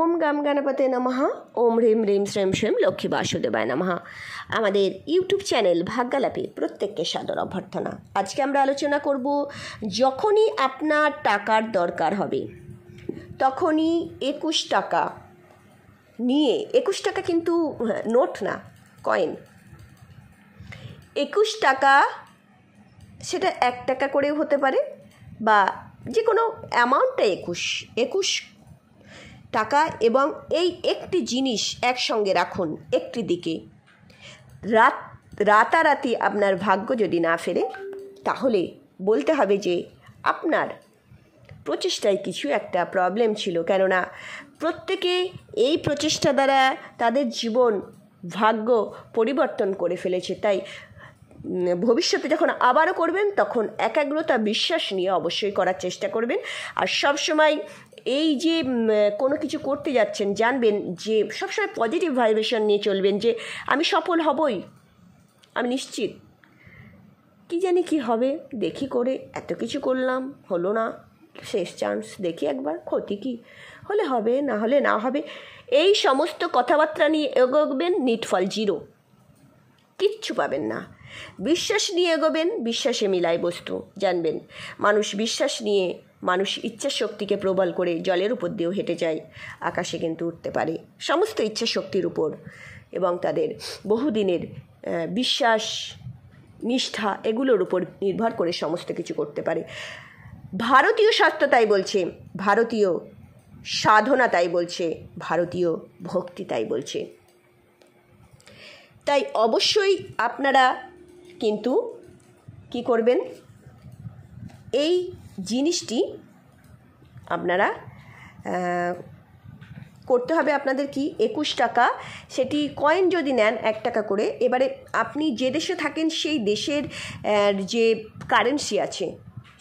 ওম গাম গণপতে নমহা ওম হ্রিম হ্রিম শ্রেম শ্রেম লক্ষ্মী বাসুদেবায় নমহা আমাদের YouTube channel ভাগ্যালাপে প্রত্যেককে সাদর অভ্যর্থনা আজকে আমরা আলোচনা করব যখনই আপনার টাকার দরকার হবে তখনই একুশ টাকা নিয়ে একুশ টাকা কিন্তু হ্যাঁ, নোট না কয়েন একুশ টাকা সেটা এক টাকা করেও হতে পারে বা যে কোনো অ্যামাউন্টটা একুশ একুশ টাকা এবং এই একটি জিনিস একসঙ্গে রাখুন একটি দিকে রাত রাতারাতি আপনার ভাগ্য যদি না ফেরে তাহলে বলতে হবে যে আপনার প্রচেষ্টায় কিছু একটা প্রবলেম ছিল কেননা প্রত্যেকে এই প্রচেষ্টা দ্বারা তাদের জীবন ভাগ্য পরিবর্তন করে ফেলেছে তাই ভবিষ্যতে যখন আবারও করবেন তখন একাগ্রতা বিশ্বাস নিয়ে অবশ্যই করার চেষ্টা করবেন আর সবসময় এই যে কোনো কিছু করতে যাচ্ছেন জানবেন যে সবসময় পজিটিভ ভাইব্রেশন নিয়ে চলবেন যে আমি সফল হবই আমি নিশ্চিত কি জানি কি হবে দেখি করে এত কিছু করলাম হলো না শেষ চান্স দেখি একবার ক্ষতি কি হলে হবে না হলে না হবে এই সমস্ত কথাবার্তা নিয়ে এগোবেন নিটফল জিরো কিচ্ছু পাবেন না বিশ্বাস নিয়ে এগোবেন বিশ্বাসে মিলায় বস্তু জানবেন মানুষ বিশ্বাস নিয়ে মানুষ ইচ্ছা শক্তিকে প্রবল করে জলের উপর দিয়েও হেঁটে যায় আকাশে কিন্তু উঠতে পারে সমস্ত ইচ্ছা শক্তির উপর এবং তাদের বহুদিনের বিশ্বাস নিষ্ঠা এগুলোর উপর নির্ভর করে সমস্ত কিছু করতে পারে ভারতীয় স্বাস্থ্য তাই বলছে ভারতীয় সাধনা তাই বলছে ভারতীয় ভক্তি তাই বলছে তাই অবশ্যই আপনারা কিন্তু কি করবেন এই জিনিসটি আপনারা করতে হবে আপনাদের কি একুশ টাকা সেটি কয়েন যদি নেন এক টাকা করে এবারে আপনি যে দেশে থাকেন সেই দেশের যে কারেন্সি আছে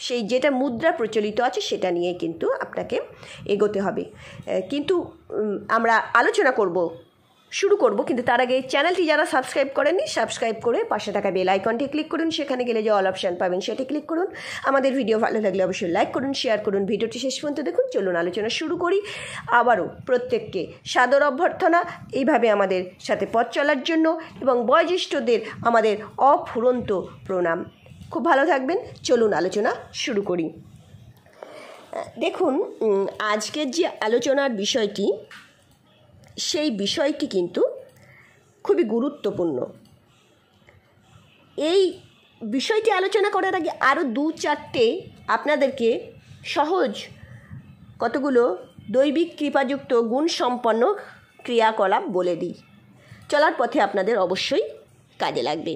সেই যেটা মুদ্রা প্রচলিত আছে সেটা নিয়ে কিন্তু আপনাকে এগোতে হবে কিন্তু আমরা আলোচনা করব শুরু করব কিন্তু তার আগে চ্যানেলটি যারা সাবস্ক্রাইব করেননি সাবস্ক্রাইব করে পাশে থাকা বেল আইকনটি ক্লিক করুন সেখানে গেলে যে অল অপশান পাবেন সেটি ক্লিক করুন আমাদের ভিডিও ভালো লাগলে অবশ্যই লাইক করুন শেয়ার করুন ভিডিওটি শেষ পর্যন্ত দেখুন চলুন আলোচনা শুরু করি আবারও প্রত্যেককে সাদর অভ্যর্থনা এইভাবে আমাদের সাথে পথ চলার জন্য এবং বয়োজ্যেষ্ঠদের আমাদের অফুরন্ত প্রণাম খুব ভালো থাকবেন চলুন আলোচনা শুরু করি দেখুন আজকের যে আলোচনার বিষয়টি সেই বিষয়টি কিন্তু খুবই গুরুত্বপূর্ণ এই বিষয়টি আলোচনা করার আগে আরও দু চারটে আপনাদেরকে সহজ কতগুলো দৈবিক কৃপাযুক্ত গুণসম্পন্ন ক্রিয়াকলাপ বলে দিই চলার পথে আপনাদের অবশ্যই কাজে লাগবে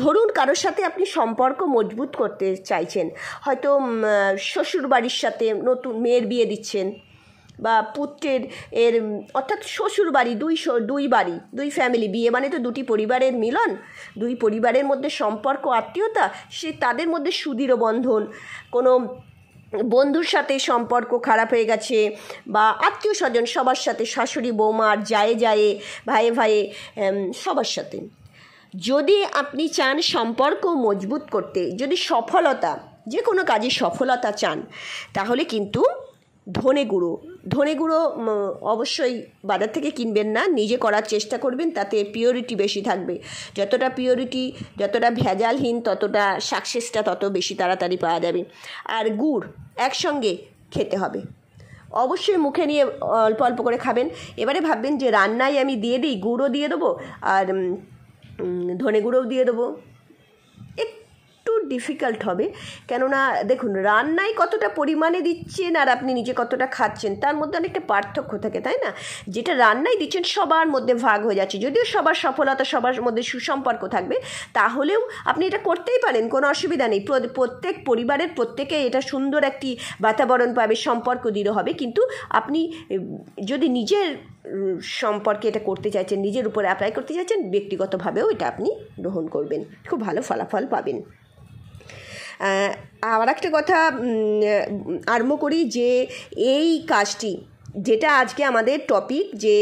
ধরুন কারোর সাথে আপনি সম্পর্ক মজবুত করতে চাইছেন হয়তো শ্বশুর বাড়ির সাথে নতুন মেয়ের বিয়ে দিচ্ছেন বা পুত্রের এর অর্থাৎ শ্বশুর বাড়ি দুই দুই বাড়ি দুই ফ্যামিলি বিয়ে মানে তো দুটি পরিবারের মিলন দুই পরিবারের মধ্যে সম্পর্ক আত্মীয়তা সে তাদের মধ্যে সুদৃঢ় বন্ধন কোনো বন্ধুর সাথে সম্পর্ক খারাপ হয়ে গেছে বা আত্মীয় স্বজন সবার সাথে শাশুড়ি বৌমার যায়ে যায়ে ভাইয়ে ভাইয়ে সবার সাথে যদি আপনি চান সম্পর্ক মজবুত করতে যদি সফলতা যে কোনো কাজে সফলতা চান তাহলে কিন্তু ধনে গুঁড়ো ধনে গুঁড়ো অবশ্যই বাজার থেকে কিনবেন না নিজে করার চেষ্টা করবেন তাতে পিওরিটি বেশি থাকবে যতটা পিওরিটি যতটা ভেজালহীন ততটা সাকসেসটা তত বেশি তাড়াতাড়ি পাওয়া যাবে আর গুড় একসঙ্গে খেতে হবে অবশ্যই মুখে নিয়ে অল্প অল্প করে খাবেন এবারে ভাববেন যে রান্নায় আমি দিয়ে দিই গুঁড়ো দিয়ে দেবো আর ধনে গুঁড়োও দিয়ে দেবো ডিফিকাল্ট হবে কেননা দেখুন রান্নায় কতটা পরিমাণে দিচ্ছেন আর আপনি নিজে কতটা খাচ্ছেন তার মধ্যে অনেকটা পার্থক্য থাকে তাই না যেটা রান্নায় দিচ্ছেন সবার মধ্যে ভাগ হয়ে যাচ্ছে যদিও সবার সফলতা সবার মধ্যে সুসম্পর্ক থাকবে তাহলেও আপনি এটা করতেই পারেন কোনো অসুবিধা নেই প্রত্যেক পরিবারের প্রত্যেকে এটা সুন্দর একটি বাতাবরণ পাবে সম্পর্ক দৃঢ় হবে কিন্তু আপনি যদি নিজের সম্পর্কে এটা করতে চাইছেন নিজের উপরে অ্যাপ্লাই করতে চাইছেন ব্যক্তিগতভাবেও এটা আপনি গ্রহণ করবেন খুব ভালো ফলাফল পাবেন আর একটা কথা আরম্ভ করি যে এই কাজটি যেটা আজকে আমাদের টপিক যে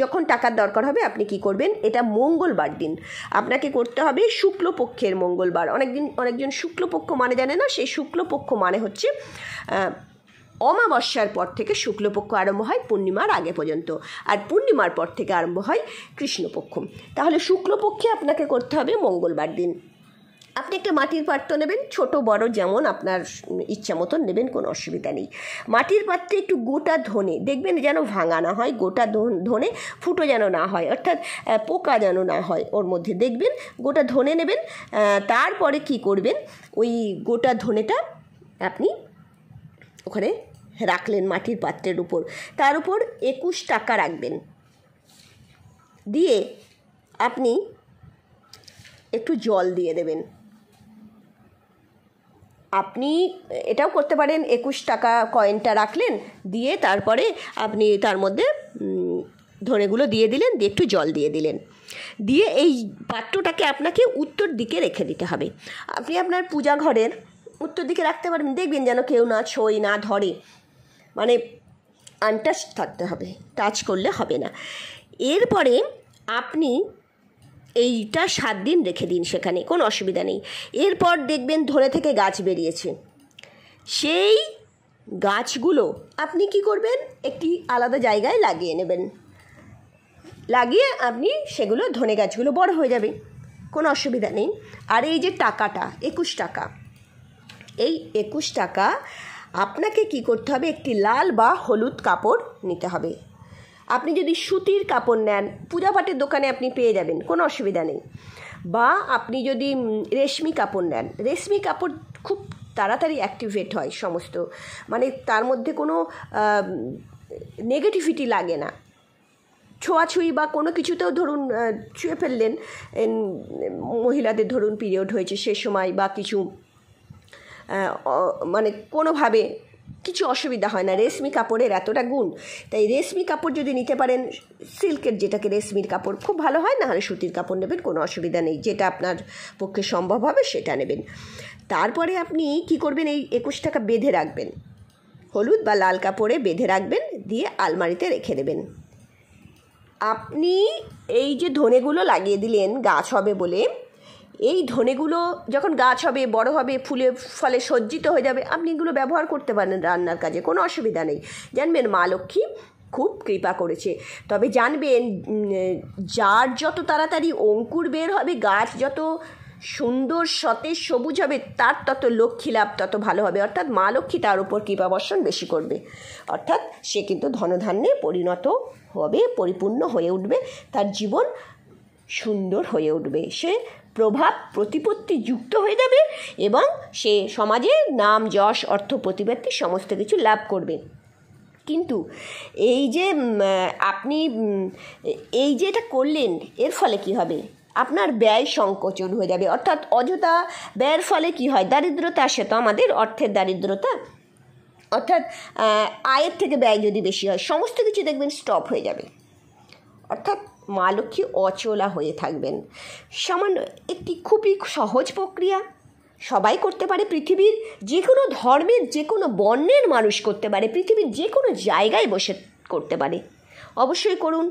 যখন টাকার দরকার হবে আপনি কি করবেন এটা মঙ্গলবার দিন আপনাকে করতে হবে শুক্লপক্ষের মঙ্গলবার অনেকদিন অনেকজন শুক্লপক্ষ মানে জানে না সেই শুক্লপক্ষ মানে হচ্ছে অমাবস্যার পর থেকে শুক্লপক্ষ আরম্ভ হয় পূর্ণিমার আগে পর্যন্ত আর পূর্ণিমার পর থেকে আরম্ভ হয় কৃষ্ণপক্ষ তাহলে শুক্লপক্ষে আপনাকে করতে হবে মঙ্গলবার দিন আপনি একটা মাটির পাত্র নেবেন ছোট বড় যেমন আপনার ইচ্ছা মতন নেবেন কোনো অসুবিধা নেই মাটির পাত্রে একটু গোটা ধনে দেখবেন যেন ভাঙা না হয় গোটা ধনে ফুটো যেন না হয় অর্থাৎ পোকা যেন না হয় ওর মধ্যে দেখবেন গোটা ধনে নেবেন তারপরে কি করবেন ওই গোটা ধনেটা আপনি ওখানে রাখলেন মাটির পাত্রের উপর তার উপর একুশ টাকা রাখবেন দিয়ে আপনি একটু জল দিয়ে দেবেন আপনি এটাও করতে পারেন একুশ টাকা কয়েনটা রাখলেন দিয়ে তারপরে আপনি তার মধ্যে ধনেগুলো দিয়ে দিলেন দিয়ে একটু জল দিয়ে দিলেন দিয়ে এই পাত্রটাকে আপনাকে উত্তর দিকে রেখে দিতে হবে আপনি আপনার পূজা ঘরের উত্তর দিকে রাখতে পারেন দেখবেন যেন কেউ না ছই না ধরে মানে আনটাচ থাকতে হবে টাচ করলে হবে না এরপরে আপনি এইটা সাত দিন রেখে দিন সেখানে কোনো অসুবিধা নেই এরপর দেখবেন ধরে থেকে গাছ বেরিয়েছে সেই গাছগুলো আপনি কি করবেন একটি আলাদা জায়গায় লাগিয়ে নেবেন লাগিয়ে আপনি সেগুলো ধনে গাছগুলো বড় হয়ে যাবে কোনো অসুবিধা নেই আর এই যে টাকাটা একুশ টাকা এই একুশ টাকা আপনাকে কি করতে হবে একটি লাল বা হলুদ কাপড় নিতে হবে আপনি যদি সুতির কাপড় নেন পূজাপাঠের দোকানে আপনি পেয়ে যাবেন কোনো অসুবিধা নেই বা আপনি যদি রেশমি কাপড় নেন রেশমি কাপড় খুব তাড়াতাড়ি অ্যাক্টিভেট হয় সমস্ত মানে তার মধ্যে কোনো নেগেটিভিটি লাগে না ছোঁয়াছুঁই বা কোনো কিছুতেও ধরুন ছুঁয়ে ফেললেন মহিলাদের ধরুন পিরিয়ড হয়েছে সে সময় বা কিছু মানে কোনোভাবে কিছু অসুবিধা হয় না রেশমি কাপড়ের এতটা গুণ তাই রেশমি কাপড় যদি নিতে পারেন সিল্কের যেটাকে রেশমির কাপড় খুব ভালো হয় না হলে সুতির কাপড় নেবেন কোনো অসুবিধা নেই যেটা আপনার পক্ষে সম্ভব হবে সেটা নেবেন তারপরে আপনি কি করবেন এই একুশ টাকা বেঁধে রাখবেন হলুদ বা লাল কাপড়ে বেঁধে রাখবেন দিয়ে আলমারিতে রেখে দেবেন আপনি এই যে ধনেগুলো লাগিয়ে দিলেন গাছ হবে বলে এই ধনেগুলো যখন গাছ হবে বড় হবে ফুলে ফলে সজ্জিত হয়ে যাবে আপনি এগুলো ব্যবহার করতে পারেন রান্নার কাজে কোনো অসুবিধা নেই জানবেন মা লক্ষ্মী খুব কৃপা করেছে তবে জানবেন যার যত তাড়াতাড়ি অঙ্কুর বের হবে গাছ যত সুন্দর সতেজ সবুজ হবে তার তত লক্ষ্মী লাভ তত ভালো হবে অর্থাৎ মা লক্ষ্মী তার উপর কৃপাবর্ষণ বেশি করবে অর্থাৎ সে কিন্তু ধনধান্যে পরিণত হবে পরিপূর্ণ হয়ে উঠবে তার জীবন সুন্দর হয়ে উঠবে সে প্রভাব প্রতিপত্তি যুক্ত হয়ে যাবে এবং সে সমাজে নাম যশ অর্থ প্রতিপত্তি সমস্ত কিছু লাভ করবে কিন্তু এই যে আপনি এই যে এটা করলেন এর ফলে কি হবে আপনার ব্যয় সংকোচন হয়ে যাবে অর্থাৎ অযথা ব্যয়ের ফলে কি হয় দারিদ্রতা আসে তো আমাদের অর্থের দারিদ্রতা অর্থাৎ আয়ের থেকে ব্যয় যদি বেশি হয় সমস্ত কিছু দেখবেন স্টপ হয়ে যাবে অর্থাৎ মা লক্ষ্মী অচলা হয়ে থাকবেন সামান্য একটি খুবই সহজ প্রক্রিয়া সবাই করতে পারে পৃথিবীর যে কোনো ধর্মের যে কোনো বর্ণের মানুষ করতে পারে পৃথিবীর যে কোনো জায়গায় বসে করতে পারে অবশ্যই করুন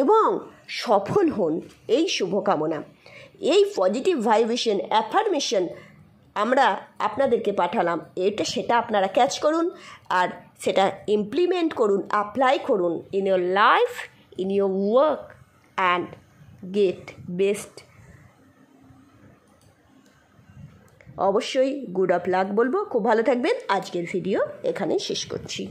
এবং সফল হন এই শুভকামনা এই পজিটিভ ভাইব্রেশন অ্যাফার্মেশন আমরা আপনাদেরকে পাঠালাম এটা সেটা আপনারা ক্যাচ করুন আর সেটা ইমপ্লিমেন্ট করুন অ্যাপ্লাই করুন in your life in your work and get best অবশ্যই গুড অফ লাক বলবো খুব ভালো থাকবেন আজকের ভিডিও এখানেই শেষ করছি